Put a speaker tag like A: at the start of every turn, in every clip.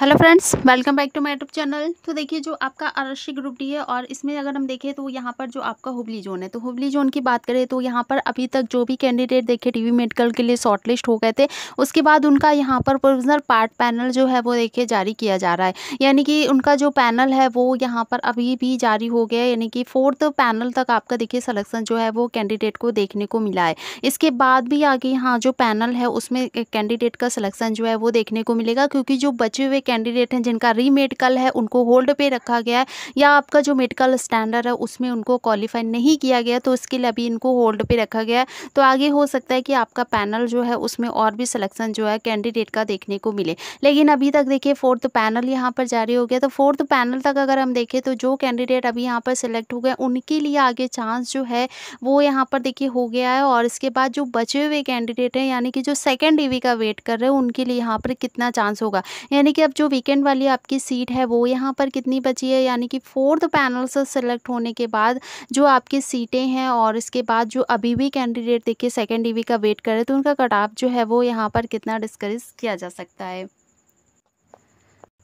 A: hello friends welcome back to my YouTube channel तो देखिए जो आपका आरक्षी ग्रुप डी है और इसमें अगर हम देखें तो यहाँ पर जो आपका हुबली जोन है तो हुबली जोन की बात करें तो यहाँ पर अभी तक जो भी कैंडिडेट देखे टीवी मेडिकल के लिए शॉर्टलिस्ट हो गए थे उसके बाद उनका यहाँ पर प्रोविजनल पार्ट पैनल जो है वो देखिए जारी किया जा रहा है यानी कि उनका जो पैनल है वो यहाँ पर अभी भी जारी हो गया यानी कि फोर्थ पैनल तक आपका देखिए सलेक्शन जो है वो कैंडिडेट को देखने को मिला है इसके बाद भी आगे यहाँ जो पैनल है उसमें कैंडिडेट का सलेक्शन जो है वो देखने को मिलेगा क्योंकि जो बचे हुए कैंडिडेट हैं जिनका री मेडिकल है उनको होल्ड पे रखा गया है या आपका जो मेडिकल स्टैंडर्ड है उसमें उनको क्वालिफाई नहीं किया गया तो उसके लिए अभी इनको होल्ड पे रखा गया है तो आगे हो सकता है कि आपका पैनल जो है उसमें और भी सिलेक्शन जो है कैंडिडेट का देखने को मिले लेकिन अभी तक देखिए फोर्थ पैनल यहाँ पर जारी हो गया तो फोर्थ पैनल तक अगर हम देखें तो जो कैंडिडेट अभी यहाँ पर सिलेक्ट हो गए उनके लिए आगे चांस जो है वो यहाँ पर देखिए हो गया है और इसके बाद जो बचे हुए कैंडिडेट हैं यानी कि जो सेकेंड ईवी का वेट कर रहे हैं उनके लिए यहाँ पर कितना चांस होगा यानी कि अब जो वीकेंड वाली आपकी सीट है वो यहाँ पर कितनी बची है यानी कि फोर्थ पैनल से सिलेक्ट होने के बाद जो आपकी सीटें हैं और इसके बाद जो अभी भी कैंडिडेट देखिए सेकेंड ई का वेट करें तो उनका कट ऑफ जो है वो यहाँ पर कितना डिस्करेज किया जा सकता है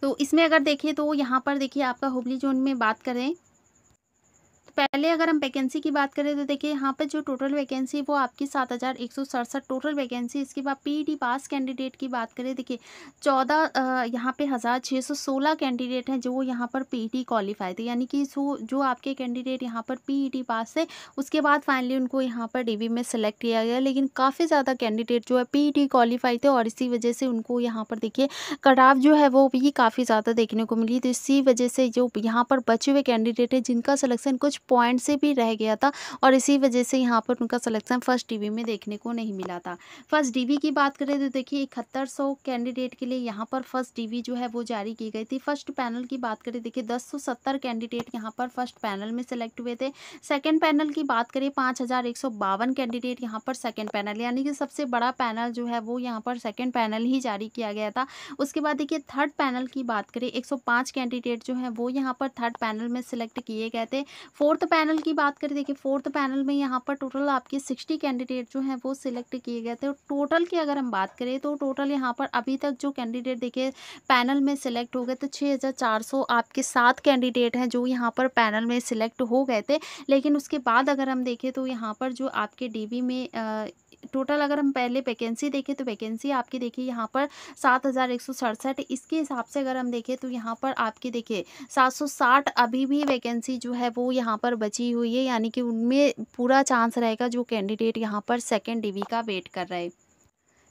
A: तो इसमें अगर देखें तो यहाँ पर देखिए आपका हुबली जोन में बात करें पहले अगर हम वैकेंसी की बात करें तो देखिए यहाँ पर जो टोटल वैकेंसी वो आपकी सात हज़ार एक सौ सड़सठ टोटल वैकेंसी इसके बाद पीडी e पास कैंडिडेट की बात करें देखिए चौदह यहाँ पे हज़ार छः सौ सोलह कैंडिडेट हैं जो यहाँ पर टी क्वालिफाई e थे यानी कि जो जो आपके कैंडिडेट यहाँ पर पीईटी e पास थे उसके बाद फाइनली उनको यहाँ पर डी में सेलेक्ट किया गया लेकिन काफ़ी ज़्यादा कैंडिडेट जो है पी क्वालिफाई थे और इसी वजह से उनको यहाँ पर देखिए कटाव जो है वो भी काफ़ी ज़्यादा देखने को मिली तो इसी वजह से जो यहाँ पर बचे हुए कैंडिडेट हैं जिनका सलेक्शन कुछ पॉइंट से भी रह गया था और इसी वजह से यहाँ पर उनका सलेक्शन फर्स्ट डी में देखने को नहीं मिला था फर्स्ट डी की बात करें तो देखिए इकहत्तर कैंडिडेट के लिए यहाँ पर फर्स्ट डी जो है वो जारी की गई थी फर्स्ट पैनल की बात करें देखिए दस सौ सत्तर कैंडिडेट यहाँ पर फर्स्ट पैनल में सेलेक्ट हुए थे सेकेंड पैनल की बात करें पाँच हज़ार एक सौ बावन कैंडिडेट यहाँ पर सेकेंड पैनल यानी कि सबसे बड़ा पैनल जो है वो यहाँ पर सेकेंड पैनल ही जारी किया गया था उसके बाद देखिए थर्ड पैनल की बात करें पाँच कैंडिडेट जो है वो यहाँ पर थर्ड पैनल में सेलेक्ट किए गए थे फोर्थ फोर्थ पैनल की बात करें देखिए फोर्थ पैनल में यहाँ पर टोटल आपके सिक्सटी कैंडिडेट जो हैं वो सिलेक्ट किए गए थे और टोटल की अगर हम बात करें तो टोटल यहाँ पर अभी तक जो कैंडिडेट देखिए पैनल में सिलेक्ट हो गए तो छः हज़ार चार सौ आपके सात कैंडिडेट हैं जो यहाँ पर पैनल में सिलेक्ट हो गए थे लेकिन उसके बाद अगर हम देखें तो यहाँ पर जो आपके डी में आ, टोटल अगर हम पहले वैकेंसी देखें तो वैकेंसी आपकी देखिए यहाँ पर सात हज़ार एक सौ सड़सठ इसके हिसाब से अगर हम देखें तो यहाँ पर आपकी देखिए सात सौ साठ अभी भी वैकेंसी जो है वो यहाँ पर बची हुई है यानी कि उनमें पूरा चांस रहेगा जो कैंडिडेट यहाँ पर सेकेंड डिवी का वेट कर रहे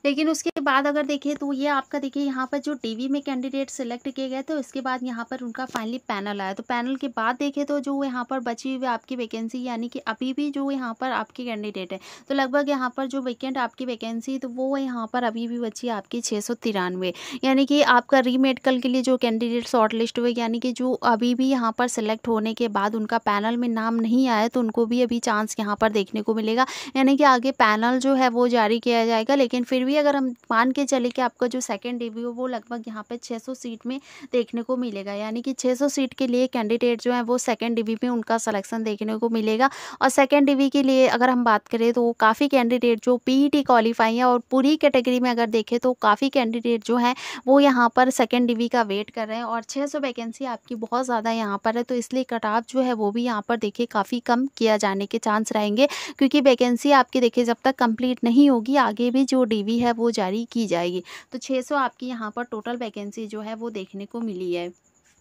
A: लेकिन उसके बाद अगर देखें तो ये आपका देखिए यहाँ पर जो टीवी में कैंडिडेट सिलेक्ट किए गए थे उसके बाद यहाँ पर उनका फाइनली पैनल आया तो पैनल के बाद देखें तो जो यहाँ पर बची हुई आपकी वैकेंसी यानी कि अभी भी जो यहाँ पर आपके कैंडिडेट है तो लगभग यहाँ पर जो वैकेंट आपकी वैकेंसी तो वो यहाँ पर अभी भी बची आपकी छः सौ तिरानवे यानी कि आपका मेडिकल के लिए जो कैंडिडेट शॉर्ट लिस्ट हुए यानी कि जो अभी भी यहाँ पर सिलेक्ट होने के बाद उनका पैनल में नाम नहीं आया तो उनको भी अभी चांस यहाँ पर देखने को मिलेगा यानी कि आगे पैनल जो है वो जारी किया जाएगा लेकिन फिर भी भी अगर हम मान के चले कि आपका जो सेकेंड डेब्यू वो लगभग यहाँ पर छः सीट में देखने को मिलेगा यानी कि छः सीट के लिए कैंडिडेट जो है वो सेकेंड डिवी में उनका सलेक्शन देखने को मिलेगा और सेकेंड डिवी के लिए अगर हम बात करें तो काफ़ी कैंडिडेट जो पीईटी क्वालिफाई है और पूरी कैटेगरी में अगर देखें तो काफ़ी कैंडिडेट जो हैं वो यहाँ पर सेकेंड डिवी का वेट कर रहे हैं और 600 वैकेंसी आपकी बहुत ज़्यादा यहाँ पर है तो इसलिए कट ऑफ जो है वो भी यहाँ पर देखिए काफ़ी कम किया जाने के चांस रहेंगे क्योंकि वैकेंसी आपकी देखिए जब तक कंप्लीट नहीं होगी आगे भी जो डीवी है वो जारी की जाएगी तो 600 आपकी यहाँ पर टोटल वैकेंसी जो है वो देखने को मिली है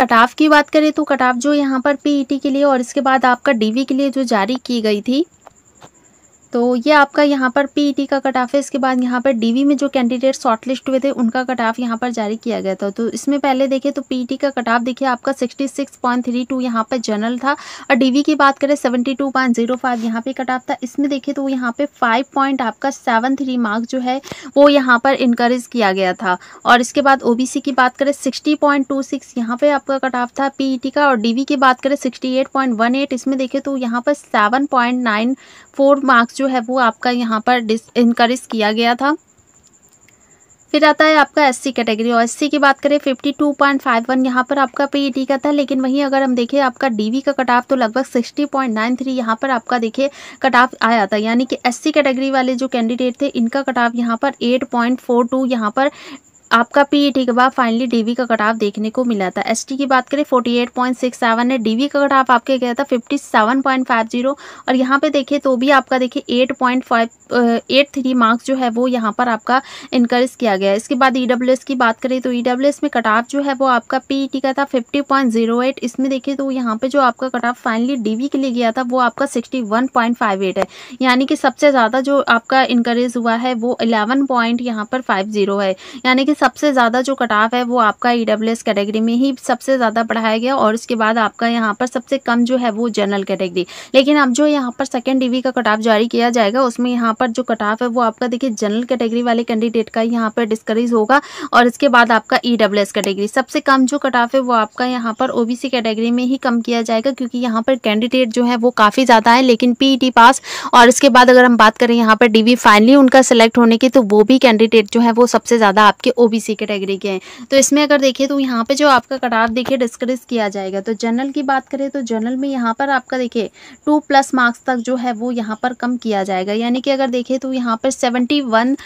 A: कटाफ की बात करें तो कटाफ जो यहाँ पर पीईटी e के लिए और इसके बाद आपका डीवी के लिए जो जारी की गई थी तो ये आपका यहाँ पर पीईटी e का कट ऑफ है इसके बाद यहाँ पर डीवी में जो कैंडिडेट शॉर्टलिस्ट हुए थे उनका कट ऑफ यहाँ पर जारी किया गया था तो इसमें पहले देखें तो पीईटी e का कट ऑफ देखिए आपका 66.32 यहाँ पर जनरल था और डीवी की बात करें 72.05 यहाँ पे कट ऑफ था इसमें देखें तो यहाँ पर फाइव पॉइंट आपका सेवन थ्री मार्क्स जो है वो यहाँ पर इंकरेज किया गया था और इसके बाद ओ की बात करें सिक्सटी पॉइंट टू सिक्स यहाँ पे आपका कट ऑफ था टी e का और वी की बात करें sixty eight point one eight इसमें देखें तो यहाँ पर seven point nine four marks जो है वो आपका यहाँ पर डिस इनक्रेज किया गया था फिर आता है आपका एससी कैटेगरी और एससी की बात करें 52.51 यहाँ पर आपका पीईटी e का था लेकिन वहीं अगर हम देखें आपका डीवी का कटाफ तो लगभग 60.93 यहाँ पर आपका देखिए कटाफ आया था यानी कि एससी कैटेगरी वाले जो कैंडिडेट थे इनका कटाफ ऑफ यहाँ पर 8.42 पॉइंट यहाँ पर आपका पीईटी e के बाद फाइनली डीवी का कटाव देखने को मिला था एसटी की बात करें 48.67 है डीवी का कटाव आपके गया था 57.50 और यहाँ पे देखिए तो भी आपका देखिए 8.5 83 मार्क्स जो है वो यहाँ पर आपका इनकरेज किया गया इसके बाद ई e की बात करें तो ई e में कटाव जो है वो आपका पी का था फिफ्टी इसमें देखिए तो यहाँ पे जो आपका कटाव फाइनली डी के लिए गया था वो आपका सिक्सटी है यानी कि सबसे ज़्यादा जो आपका इनकरेज हुआ है वो इलेवन पॉइंट यहाँ पर फाइव है यानी कि सबसे ज़्यादा जो कटाव है वो आपका ई कैटेगरी में ही सबसे ज़्यादा पढ़ाया गया और उसके बाद आपका यहाँ पर सबसे कम जो है वो जनरल कैटेगरी लेकिन अब जो यहाँ पर सेकेंड डिवी का कटाव जारी किया जाएगा उसमें यहाँ पर जो कटाव है वो आपका देखिए जनरल कैटेगरी वाले कैंडिडेट का यहाँ पर डिस्करेज होगा और इसके बाद आपका ई कैटेगरी सबसे कम जो कटाफ है वो आपका यहाँ पर ओ कैटेगरी में ही कम किया जाएगा क्योंकि यहाँ पर कैंडिडेट जो है वो काफ़ी ज़्यादा है लेकिन पी पास e और इसके बाद अगर हम बात करें यहाँ पर डी फाइनली उनका सिलेक्ट होने की तो वो भी कैंडिडेट जो है वो सबसे ज़्यादा आपके ओ ओबीसी कैटेगरी के हैं तो इसमें अगर देखें तो यहाँ पे जो आपका कटार देखिए डिस्करेज किया जाएगा तो जनरल की बात करें तो जनरल में यहाँ पर आपका देखिए टू प्लस मार्क्स तक जो है वो यहाँ पर कम किया जाएगा यानी कि अगर देखें तो यहाँ पर सेवेंटी वन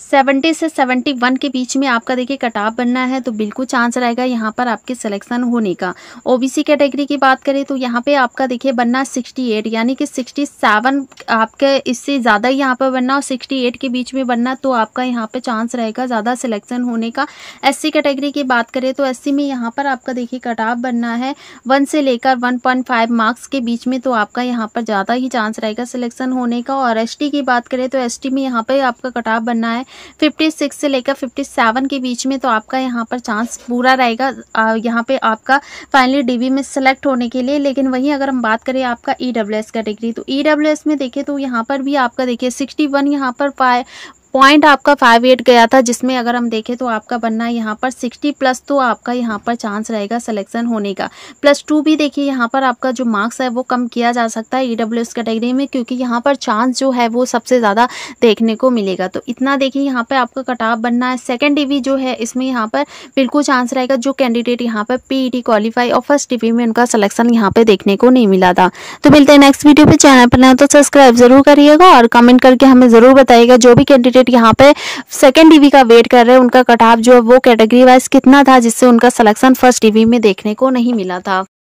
A: सेवेंटी से सेवेंटी वन के बीच में आपका देखिए कटाप बनना है तो बिल्कुल चांस रहेगा यहाँ पर आपके सिलेक्शन होने का ओबीसी कैटेगरी की बात करें तो यहाँ पे आपका देखिए बनना सिक्सटी एट यानी कि सिक्सटी सेवन आपके इससे ज़्यादा यहाँ पर बनना और सिक्सटी एट के बीच में बनना तो आपका यहाँ पे चांस रहेगा ज़्यादा सिलेक्शन होने का एस कैटेगरी की बात करें तो एस में यहाँ पर आपका देखिए कटाप बनना है वन से लेकर वन मार्क्स के बीच में तो आपका यहाँ पर ज़्यादा ही चांस रहेगा सिलेक्शन होने का और एस की बात करें तो एस में यहाँ पर आपका कटाप बनना है 56 से लेकर 57 के बीच में तो आपका यहाँ पर चांस पूरा रहेगा यहाँ पे आपका फाइनली डीबी में सेलेक्ट होने के लिए लेकिन वहीं अगर हम बात करें आपका ई e का डिग्री तो ई e में देखें तो यहाँ पर भी आपका देखिए सिक्सटी वन यहाँ पर पॉइंट आपका फाइव एट गया था जिसमें अगर हम देखें तो आपका बनना यहाँ पर सिक्सटी प्लस तो आपका यहाँ पर चांस रहेगा सिलेक्शन होने का प्लस टू भी देखिए यहाँ पर आपका जो मार्क्स है वो कम किया जा सकता है ई डब्ल्यू एस कैटेगरी में क्योंकि यहाँ पर चांस जो है वो सबसे ज़्यादा देखने को मिलेगा तो इतना देखिए यहाँ पर आपका कटाव बनना है सेकेंड डिवी जो है इसमें यहाँ पर बिल्कुल चांस रहेगा जो कैंडिडेट यहाँ पर पी क्वालिफाई e और फर्स्ट डिवी में उनका सलेक्शन यहाँ पर देखने को नहीं मिला था तो मिलते हैं नेक्स्ट वीडियो पर चैनल पर ना तो सब्सक्राइब जरूर करिएगा और कमेंट करके हमें ज़रूर बताइएगा जो भी कैंडिडेट कैंडिडेट यहाँ पे सेकेंड डिवी का वेट कर रहे हैं उनका कटाव जो है वो कैटेगरी वाइज कितना था जिससे उनका सिलेक्शन फर्स्ट डिवी में देखने को नहीं मिला था